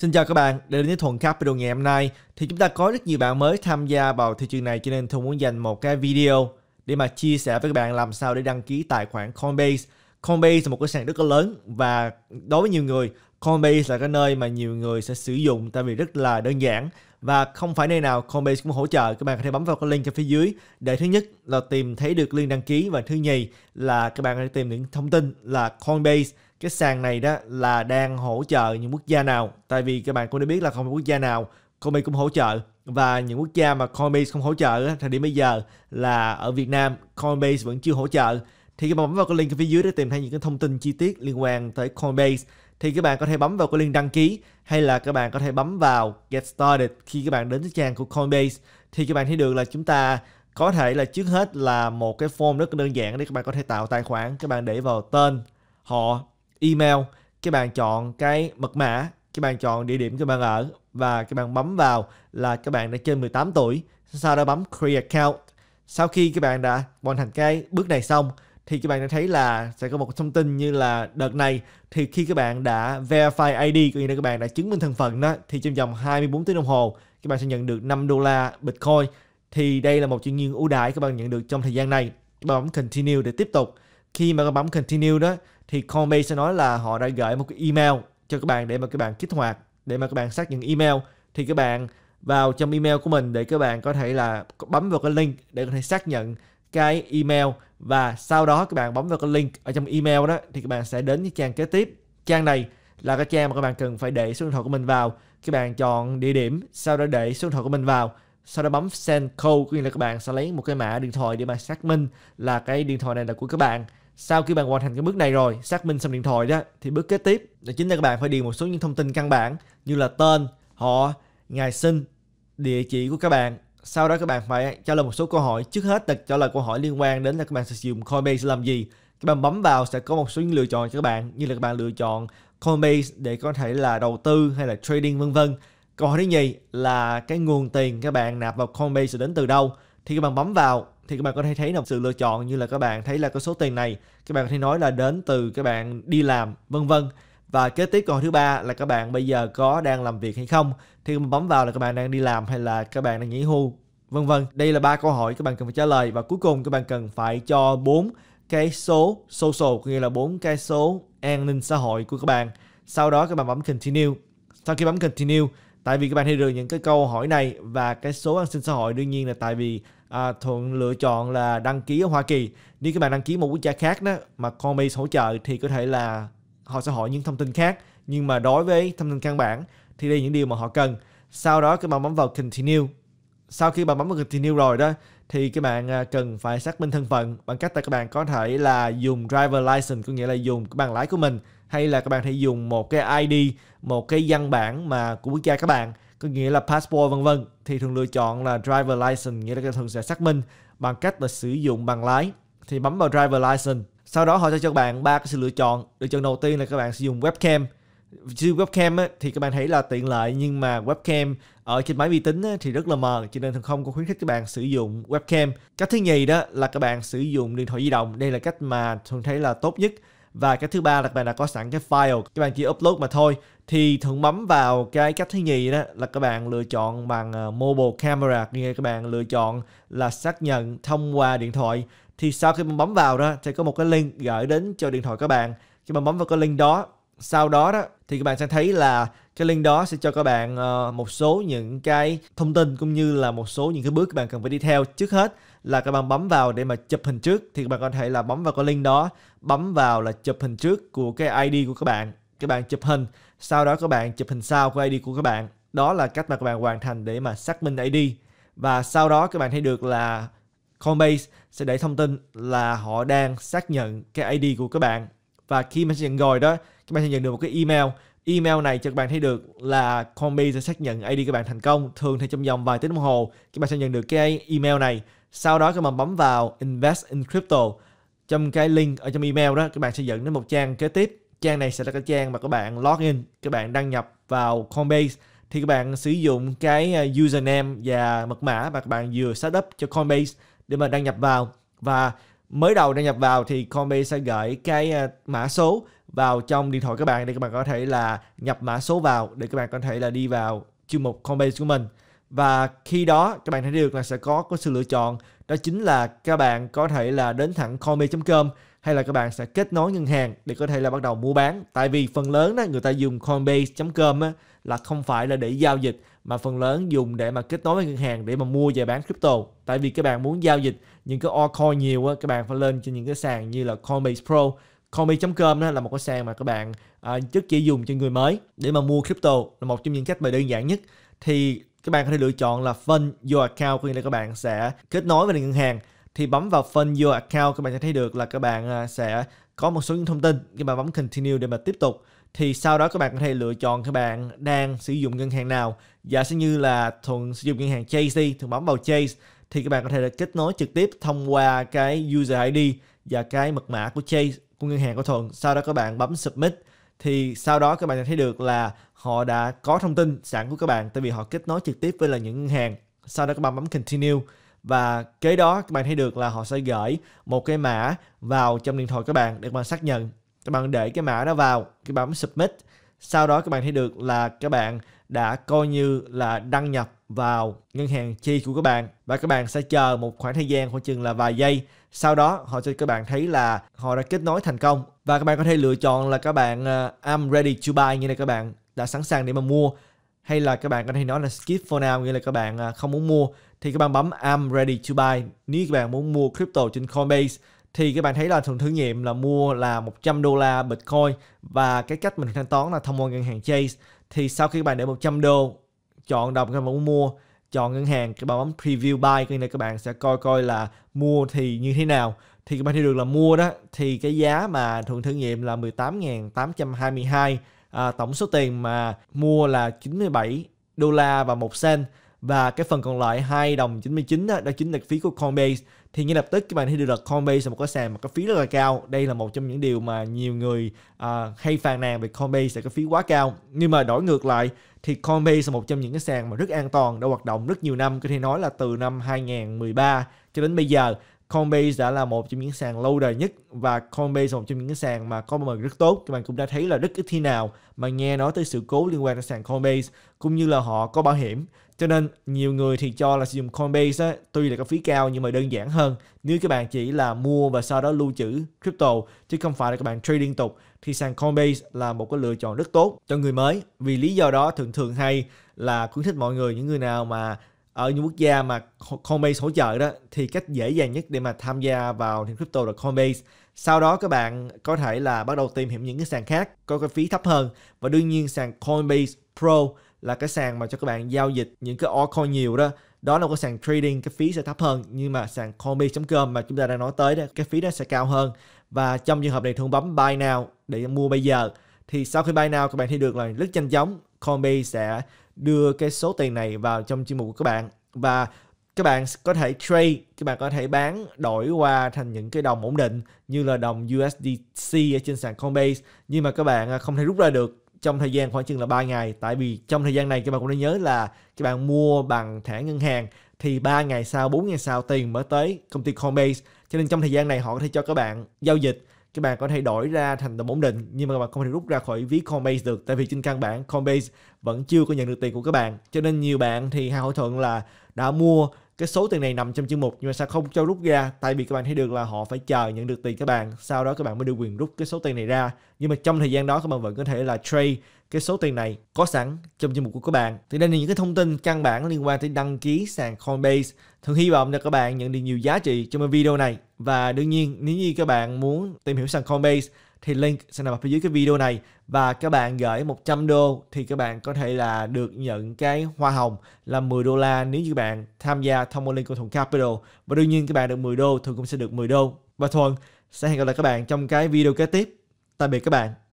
Xin chào các bạn, đã đến với Thuận Capital ngày hôm nay thì chúng ta có rất nhiều bạn mới tham gia vào thị trường này cho nên tôi muốn dành một cái video để mà chia sẻ với các bạn làm sao để đăng ký tài khoản Coinbase. Coinbase là một cái sàn rất là lớn và đối với nhiều người Coinbase là cái nơi mà nhiều người sẽ sử dụng tại vì rất là đơn giản và không phải nơi nào Coinbase cũng hỗ trợ các bạn có thể bấm vào cái link ở phía dưới để thứ nhất là tìm thấy được link đăng ký và thứ nhì là các bạn có thể tìm những thông tin là Coinbase cái sàn này đó là đang hỗ trợ những quốc gia nào tại vì các bạn cũng đã biết là không phải quốc gia nào Coinbase cũng hỗ trợ và những quốc gia mà Coinbase không hỗ trợ thời điểm bây giờ là ở Việt Nam Coinbase vẫn chưa hỗ trợ thì các bạn bấm vào cái link ở phía dưới để tìm thấy những cái thông tin chi tiết liên quan tới Coinbase thì các bạn có thể bấm vào cái link đăng ký hay là các bạn có thể bấm vào get started khi các bạn đến cái trang của Coinbase thì các bạn thấy được là chúng ta có thể là trước hết là một cái form rất đơn giản để các bạn có thể tạo tài khoản các bạn để vào tên họ email các bạn chọn cái mật mã các bạn chọn địa điểm các bạn ở và các bạn bấm vào là các bạn đã trên 18 tuổi sau đó bấm create account sau khi các bạn đã hoàn thành cái bước này xong thì các bạn đã thấy là sẽ có một thông tin như là đợt này thì khi các bạn đã verify ID cũng như là các bạn đã chứng minh thân phận đó thì trong vòng 24 tiếng đồng hồ các bạn sẽ nhận được 5 đô la Bitcoin thì đây là một chuyên nhiên ưu đãi các bạn nhận được trong thời gian này các bạn bấm continue để tiếp tục khi mà các bạn bấm continue đó thì Coinbase sẽ nói là họ đã gửi một cái email cho các bạn để mà các bạn kích hoạt để mà các bạn xác nhận email thì các bạn vào trong email của mình để các bạn có thể là bấm vào cái link để có thể xác nhận cái email và sau đó các bạn bấm vào cái link ở trong email đó thì các bạn sẽ đến cái trang kế tiếp. Trang này là cái trang mà các bạn cần phải để số điện thoại của mình vào. Các bạn chọn địa điểm, sau đó để số điện thoại của mình vào. Sau đó bấm send code, có nghĩa là các bạn sẽ lấy một cái mã điện thoại để mà xác minh là cái điện thoại này là của các bạn. Sau khi bạn hoàn thành cái bước này rồi, xác minh xong điện thoại đó thì bước kế tiếp là chính là các bạn phải điền một số những thông tin căn bản như là tên, họ, ngày sinh, địa chỉ của các bạn sau đó các bạn phải trả lời một số câu hỏi trước hết là trả lời câu hỏi liên quan đến là các bạn sử dụng Coinbase làm gì các bạn bấm vào sẽ có một số những lựa chọn cho các bạn như là các bạn lựa chọn Coinbase để có thể là đầu tư hay là trading vân vân câu hỏi thứ nhì là cái nguồn tiền các bạn nạp vào Coinbase sẽ đến từ đâu thì các bạn bấm vào thì các bạn có thể thấy là sự lựa chọn như là các bạn thấy là cái số tiền này các bạn có thể nói là đến từ các bạn đi làm vân vân và kế tiếp câu hỏi thứ ba là các bạn bây giờ có đang làm việc hay không thì bấm vào là các bạn đang đi làm hay là các bạn đang nghỉ hưu vân vân đây là ba câu hỏi các bạn cần phải trả lời và cuối cùng các bạn cần phải cho bốn cái số social có nghĩa là bốn cái số an ninh xã hội của các bạn sau đó các bạn bấm continue sau khi bấm continue tại vì các bạn hay được những cái câu hỏi này và cái số an sinh xã hội đương nhiên là tại vì à, thuận lựa chọn là đăng ký ở Hoa Kỳ nếu các bạn đăng ký một quốc gia khác đó mà Coinbase hỗ trợ thì có thể là họ sẽ hỏi những thông tin khác nhưng mà đối với thông tin căn bản thì đây là những điều mà họ cần sau đó các bạn bấm vào continue sau khi bạn bấm vào continue rồi đó thì các bạn à, cần phải xác minh thân phận bằng cách là các bạn có thể là dùng driver license có nghĩa là dùng cái bằng lái của mình hay là các bạn thể dùng một cái ID một cái văn bản mà của quốc gia các bạn có nghĩa là passport vân vân thì thường lựa chọn là driver license nghĩa là thường sẽ xác minh bằng cách là sử dụng bằng lái thì bấm vào driver license sau đó họ sẽ cho bạn ba cái sự lựa chọn lựa chọn đầu tiên là các bạn sử dụng webcam sử dụng webcam á, thì các bạn thấy là tiện lợi nhưng mà webcam ở trên máy vi tính á, thì rất là mờ cho nên thường không có khuyến khích các bạn sử dụng webcam cách thứ nhì đó là các bạn sử dụng điện thoại di động đây là cách mà thường thấy là tốt nhất và cái thứ ba là các bạn đã có sẵn cái file các bạn chỉ upload mà thôi thì thường bấm vào cái cách thứ nhì đó là các bạn lựa chọn bằng ờ, mobile camera nghĩa các bạn lựa chọn là xác nhận thông qua điện thoại thì sau khi mình bấm vào đó sẽ có một cái link gửi đến cho điện thoại các bạn khi mà bấm vào cái link đó sau đó đó thì các bạn sẽ thấy là cái link đó sẽ cho các bạn uh, một số những cái thông tin cũng như là một số những cái bước các bạn cần phải đi theo trước hết là các bạn bấm vào để mà chụp hình trước thì các bạn có thể là bấm vào cái link đó bấm vào là chụp hình trước của cái ID của các bạn các bạn chụp hình sau đó các bạn chụp hình sau của ID của các bạn đó là cách mà các bạn hoàn thành để mà xác minh ID và sau đó các bạn thấy được là Coinbase sẽ để thông tin là họ đang xác nhận cái ID của các bạn và khi mà xác nhận rồi đó các bạn sẽ nhận được một cái email email này cho các bạn thấy được là Coinbase sẽ xác nhận ID các bạn thành công thường thì trong vòng vài tiếng đồng hồ các bạn sẽ nhận được cái email này sau đó các bạn bấm vào invest in crypto trong cái link ở trong email đó các bạn sẽ dẫn đến một trang kế tiếp trang này sẽ là cái trang mà các bạn login các bạn đăng nhập vào Coinbase thì các bạn sử dụng cái username và mật mã mà các bạn vừa setup cho Coinbase để mà đăng nhập vào và mới đầu đăng nhập vào thì Combi sẽ gửi cái ờ, mã số vào trong điện thoại các bạn để các bạn có thể là nhập mã số vào để các bạn có thể là đi vào chương mục Combi của mình và khi đó các bạn thấy được là sẽ có có sự lựa chọn đó chính là các bạn có thể là đến thẳng combi.com hay là các bạn sẽ kết nối ngân hàng để có thể là bắt đầu mua bán tại vì phần lớn đó người ta dùng coinbase.com á, là không phải là để giao dịch mà phần lớn dùng để mà kết nối với ngân hàng để mà mua và bán crypto tại vì các bạn muốn giao dịch những cái altcoin nhiều á, các bạn phải lên trên những cái sàn như là coinbase pro Coinbase.com là một cái sàn mà các bạn à, trước chỉ dùng cho người mới để mà mua crypto là một trong những cách mà đơn giản nhất thì các bạn có thể lựa chọn là fund your account có nghĩa là các bạn sẽ kết nối với ngân hàng thì bấm vào phần Your Account các bạn sẽ thấy được là các bạn à, sẽ có một số những thông tin các bạn bấm Continue để mà tiếp tục thì sau đó các bạn có thể lựa chọn các bạn đang sử dụng ngân hàng nào giả sử như là thuận sử dụng ngân hàng Chase đi thường bấm vào Chase thì các bạn có thể là kết nối trực tiếp thông qua cái user ID và cái mật mã của Chase của ngân hàng của thuận sau đó các bạn bấm submit thì sau đó các bạn sẽ thấy được là họ đã có thông tin sẵn của các bạn tại vì họ kết nối trực tiếp với là những ngân hàng sau đó các bạn bấm continue và kế đó các bạn thấy được là họ sẽ gửi một cái mã vào trong điện thoại các bạn để các bạn xác nhận các bạn để cái mã đó vào cái bấm submit sau đó các bạn thấy được là các bạn đã coi như là đăng nhập vào ngân hàng chi của các bạn và các bạn sẽ chờ một khoảng thời gian khoảng chừng là vài giây sau đó họ cho các bạn thấy là họ đã kết nối thành công và các bạn có thể lựa chọn là các bạn uh, I'm ready to buy như này các bạn đã sẵn sàng để mà mua hay là các bạn có thể nói là skip for now nghĩa là các bạn à, không muốn mua thì các bạn bấm I'm ready to buy nếu các bạn muốn mua crypto trên Coinbase thì các bạn thấy là thường thử nghiệm là mua là 100 đô la Bitcoin và cái cách mình thanh toán là thông qua ngân hàng Chase thì sau khi các bạn để 100 đô chọn đồng các bạn muốn mua chọn ngân hàng các bạn bấm preview buy cái này các bạn sẽ coi coi là mua thì như thế nào thì các bạn thấy được là mua đó thì cái giá mà thường thử nghiệm là 18.822 à, tổng số tiền mà mua là 97 đô la và một sen và cái phần còn lại 2 đồng 99 đó, đó chính là phí của Coinbase thì ngay lập tức các bạn thấy được là Coinbase là một cái sàn mà có phí rất là cao đây là một trong những điều mà nhiều người à, hay phàn nàn về Coinbase là cái phí quá cao nhưng mà đổi ngược lại thì Coinbase là một trong những cái sàn mà rất an toàn đã hoạt động rất nhiều năm có thể nói là từ năm 2013 cho đến bây giờ Coinbase đã là một trong những sàn lâu đời nhất và Coinbase là một trong những sàn mà có mời rất tốt. Các bạn cũng đã thấy là rất ít khi nào mà nghe nói tới sự cố liên quan đến sàn Coinbase cũng như là họ có bảo hiểm. Cho nên nhiều người thì cho là sử dụng Coinbase á, tuy là có phí cao nhưng mà đơn giản hơn nếu các bạn chỉ là mua và sau đó lưu trữ crypto chứ không phải là các bạn trade liên tục thì sàn Coinbase là một cái lựa chọn rất tốt cho người mới vì lý do đó thường thường hay là khuyến khích mọi người những người nào mà ở những quốc gia mà Coinbase hỗ trợ đó thì cách dễ dàng nhất để mà tham gia vào nền crypto là Coinbase. Sau đó các bạn có thể là bắt đầu tìm hiểu những cái sàn khác có cái phí thấp hơn và đương nhiên sàn Coinbase Pro là cái sàn mà cho các bạn giao dịch những cái altcoin nhiều đó đó là cái sàn trading cái phí sẽ thấp hơn nhưng mà sàn Coinbase.com mà chúng ta đang nói tới đó cái phí đó sẽ cao hơn và trong trường hợp này thường bấm buy now để mua bây giờ thì sau khi buy now các bạn thi được là rất nhanh chóng Combi sẽ đưa cái số tiền này vào trong chuyên mục của các bạn và các bạn có thể trade, các bạn có thể bán đổi qua thành những cái đồng ổn định như là đồng USDC ở trên sàn Coinbase nhưng mà các bạn à, không thể rút ra được trong thời gian khoảng chừng là 3 ngày tại vì trong thời gian này các bạn cũng nên nhớ là các bạn mua bằng thẻ ngân hàng thì 3 ngày sau, 4 ngày sau tiền mới tới công ty Coinbase cho nên trong thời gian này họ có thể cho các bạn giao dịch các bạn có thể đổi ra thành đồng ổn định nhưng mà các bạn không thể rút ra khỏi ví Coinbase được tại vì trên căn bản Coinbase vẫn chưa có nhận được tiền của các bạn cho nên nhiều bạn thì hai hỏi thuận là đã mua cái số tiền này nằm trong chương mục nhưng mà sao không cho rút ra tại vì các bạn thấy được là họ phải chờ nhận được tiền các bạn sau đó các bạn mới được quyền rút cái số tiền này ra nhưng mà trong thời gian đó các bạn vẫn có thể là trade cái số tiền này có sẵn trong chương mục của các bạn. Thì đây là những cái thông tin căn bản liên quan tới đăng ký sàn Coinbase. Thường hy vọng là các bạn nhận được nhiều giá trị trong video này. Và đương nhiên nếu như các bạn muốn tìm hiểu sàn Coinbase thì link sẽ nằm ở phía dưới cái video này và các bạn gửi 100 đô thì các bạn có thể là được nhận cái hoa hồng là 10 đô la nếu như bạn tham gia thông qua link của Thuận Capital và đương nhiên các bạn được 10 đô thì cũng sẽ được 10 đô và Thuận sẽ hẹn gặp lại các bạn trong cái video kế tiếp tạm biệt các bạn